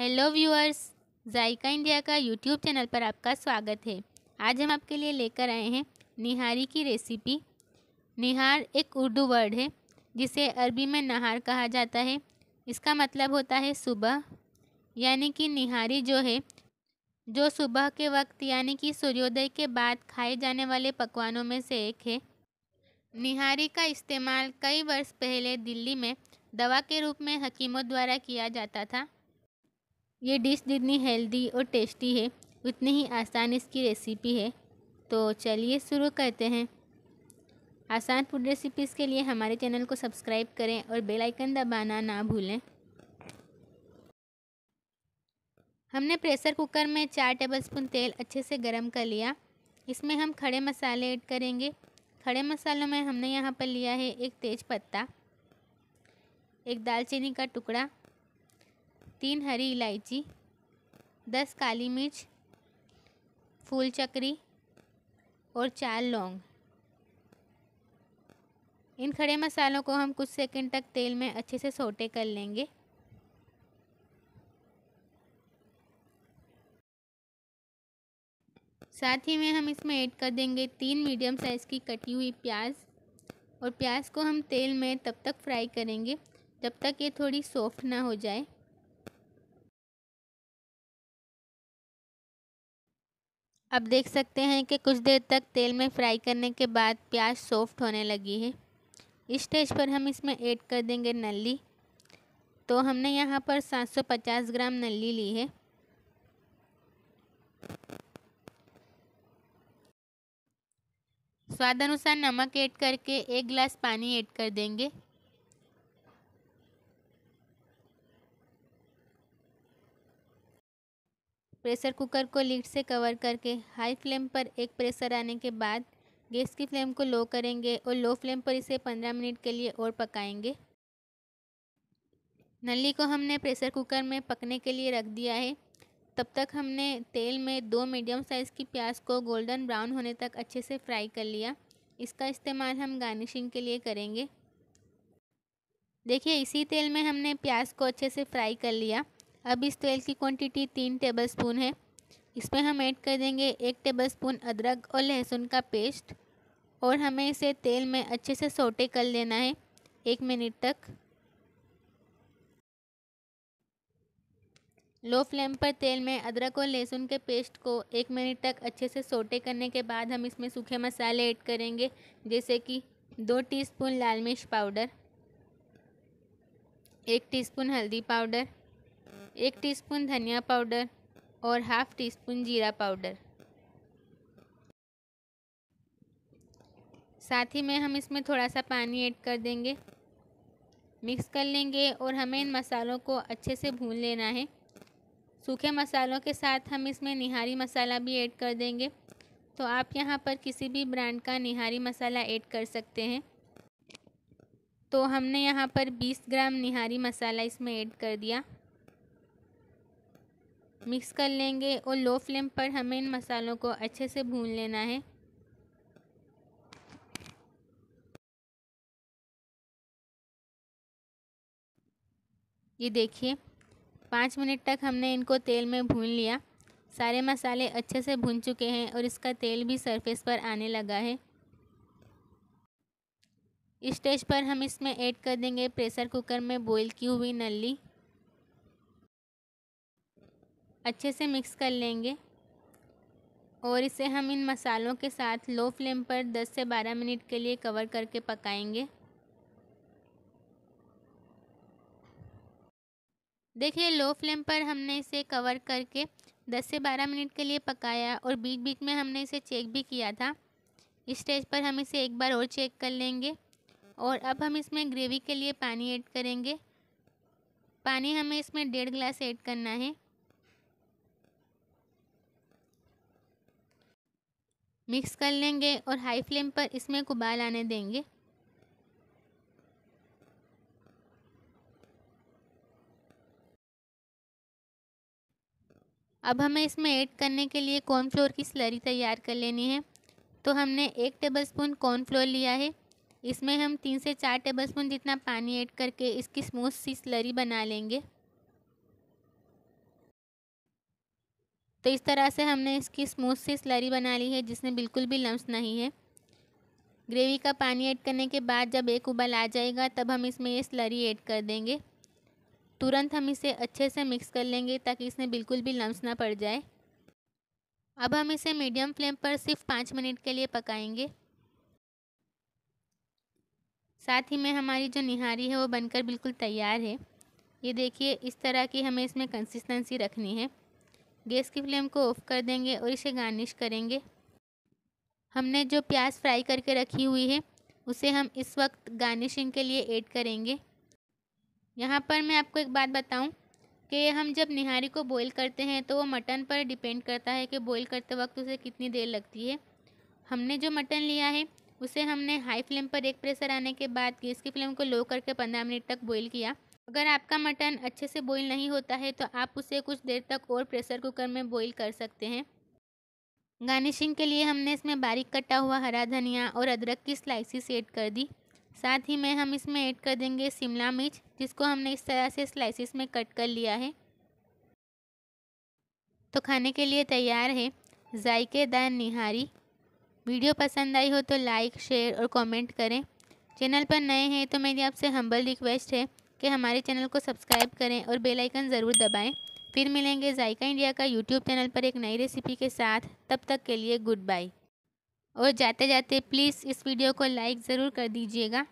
hello viewers Zaika India का YouTube channel पर आपका स्वागत है आज हम आपके लिए लेकर आए हैं निहारी की रेसिपी निहार एक उर्दू वर्ड है जिसे अरबी में नहार कहा जाता है इसका मतलब होता है सुबह यानी कि निहारी जो है जो सुबह के वक्त यानी कि सूर्योदय के बाद खाए जाने वाले पकवानों में से एक है निहारी का इस्तेमाल कई वर्ष पहले दिल्ली में दवा के रूप में हकीमों द्वारा किया जाता था ये डिश जितनी हेल्दी और टेस्टी है उतनी ही आसान इसकी रेसिपी है तो चलिए शुरू करते हैं आसान फूड रेसिपीज़ के लिए हमारे चैनल को सब्सक्राइब करें और बेल आइकन दबाना ना भूलें हमने प्रेशर कुकर में चार टेबलस्पून तेल अच्छे से गरम कर लिया इसमें हम खड़े मसाले ऐड करेंगे खड़े मसालों में हमने यहाँ पर लिया है एक तेज पत्ता एक दालचीनी का टुकड़ा तीन हरी इलायची दस काली मिर्च फूल चक्री और चार लौंग इन खड़े मसालों को हम कुछ सेकंड तक तेल में अच्छे से सोटे कर लेंगे साथ ही में हम इसमें ऐड कर देंगे तीन मीडियम साइज़ की कटी हुई प्याज और प्याज को हम तेल में तब तक फ्राई करेंगे जब तक ये थोड़ी सॉफ्ट ना हो जाए अब देख सकते हैं कि कुछ देर तक तेल में फ्राई करने के बाद प्याज सॉफ्ट होने लगी है इस स्टेज पर हम इसमें ऐड कर देंगे नली तो हमने यहाँ पर 750 ग्राम नली ली है स्वाद अनुसार नमक ऐड करके एक गिलास पानी ऐड कर देंगे प्रेशर कुकर को लीड से कवर करके हाई फ्लेम पर एक प्रेशर आने के बाद गैस की फ्लेम को लो करेंगे और लो फ्लेम पर इसे 15 मिनट के लिए और पकाएंगे नली को हमने प्रेशर कुकर में पकने के लिए रख दिया है तब तक हमने तेल में दो मीडियम साइज़ की प्याज को गोल्डन ब्राउन होने तक अच्छे से फ्राई कर लिया इसका इस्तेमाल हम गार्निशिंग के लिए करेंगे देखिए इसी तेल में हमने प्याज को अच्छे से फ्राई कर लिया अब इस तेल की क्वांटिटी तीन टेबलस्पून है इसमें हम ऐड कर देंगे एक टेबलस्पून अदरक और लहसुन का पेस्ट और हमें इसे तेल में अच्छे से सोटे कर लेना है एक मिनट तक लो फ्लेम पर तेल में अदरक और लहसुन के पेस्ट को एक मिनट तक अच्छे से सोटे करने के बाद हम इसमें सूखे मसाले ऐड करेंगे जैसे कि दो टीस्पून लाल मिर्च पाउडर एक टीस्पून हल्दी पाउडर एक टीस्पून धनिया पाउडर और हाफ टी स्पून जीरा पाउडर साथ ही में हम इसमें थोड़ा सा पानी ऐड कर देंगे मिक्स कर लेंगे और हमें इन मसालों को अच्छे से भून लेना है सूखे मसालों के साथ हम इसमें निहारी मसाला भी ऐड कर देंगे तो आप यहाँ पर किसी भी ब्रांड का निहारी मसाला ऐड कर सकते हैं तो हमने यहाँ पर 20 ग्राम निहारी मसाला इसमें ऐड कर दिया मिक्स कर लेंगे और लो फ्लेम पर हमें इन मसालों को अच्छे से भून लेना है ये देखिए पाँच मिनट तक हमने इनको तेल में भून लिया सारे मसाले अच्छे से भून चुके हैं और इसका तेल भी सरफेस पर आने लगा है इस स्टेज पर हम इसमें ऐड कर देंगे प्रेशर कुकर में बॉईल की हुई नली अच्छे से मिक्स कर लेंगे और इसे हम इन मसालों के साथ लो फ्लेम पर 10 से 12 मिनट के लिए कवर करके पकाएंगे देखिए लो फ्लेम पर हमने इसे कवर करके 10 से 12 मिनट के लिए पकाया और बीच बीच में हमने इसे चेक भी किया था इस स्टेज पर हम इसे एक बार और चेक कर लेंगे और अब हम इसमें ग्रेवी के लिए पानी ऐड करेंगे पानी हमें इसमें डेढ़ ग्लास ऐड करना है मिक्स कर लेंगे और हाई फ्लेम पर इसमें उबाल आने देंगे अब हमें इसमें ऐड करने के लिए कॉर्नफ्लोर की स्लरी तैयार कर लेनी है तो हमने एक टेबलस्पून कॉर्नफ्लोर लिया है इसमें हम तीन से चार टेबलस्पून जितना पानी ऐड करके इसकी स्मूथ सी स्लरी बना लेंगे तो इस तरह से हमने इसकी स्मूथ सी स्लरी बना ली है जिसमें बिल्कुल भी लम्स नहीं है ग्रेवी का पानी ऐड करने के बाद जब एक उबाल आ जाएगा तब हम इसमें ये स्लरी ऐड कर देंगे तुरंत हम इसे अच्छे से मिक्स कर लेंगे ताकि इसमें बिल्कुल भी लम्स ना पड़ जाए अब हम इसे मीडियम फ्लेम पर सिर्फ पाँच मिनट के लिए पकाएंगे साथ ही में हमारी जो निहारी है वो बनकर बिल्कुल तैयार है ये देखिए इस तरह की हमें इसमें कंसिस्टेंसी रखनी है गैस की फ्लेम को ऑफ़ कर देंगे और इसे गार्निश करेंगे हमने जो प्याज फ्राई करके रखी हुई है उसे हम इस वक्त गार्निशिंग के लिए ऐड करेंगे यहाँ पर मैं आपको एक बात बताऊँ कि हम जब निहारी को बॉईल करते हैं तो वो मटन पर डिपेंड करता है कि बॉईल करते वक्त उसे कितनी देर लगती है हमने जो मटन लिया है उसे हमने हाई फ्लेम पर एक प्रेशर आने के बाद गैस की फ्लेम को लो करके पंद्रह मिनट तक बॉईल किया अगर आपका मटन अच्छे से बॉईल नहीं होता है तो आप उसे कुछ देर तक और प्रेशर कुकर में बॉईल कर सकते हैं गार्निशिंग के लिए हमने इसमें बारीक कटा हुआ हरा धनिया और अदरक की स्लाइसिस ऐड कर दी साथ ही में हम इसमें ऐड कर देंगे शिमला मिर्च जिसको हमने इस तरह से स्लाइसिस में कट कर लिया है तो खाने के लिए तैयार है जायकेदार निहारी वीडियो पसंद आई हो तो लाइक शेयर और कमेंट करें चैनल पर नए हैं तो मेरी आपसे हम्बल रिक्वेस्ट है कि हमारे चैनल को सब्सक्राइब करें और बेल आइकन ज़रूर दबाएं फिर मिलेंगे जायका इंडिया का यूट्यूब चैनल पर एक नई रेसिपी के साथ तब तक के लिए गुड बाय और जाते जाते प्लीज़ इस वीडियो को लाइक ज़रूर कर दीजिएगा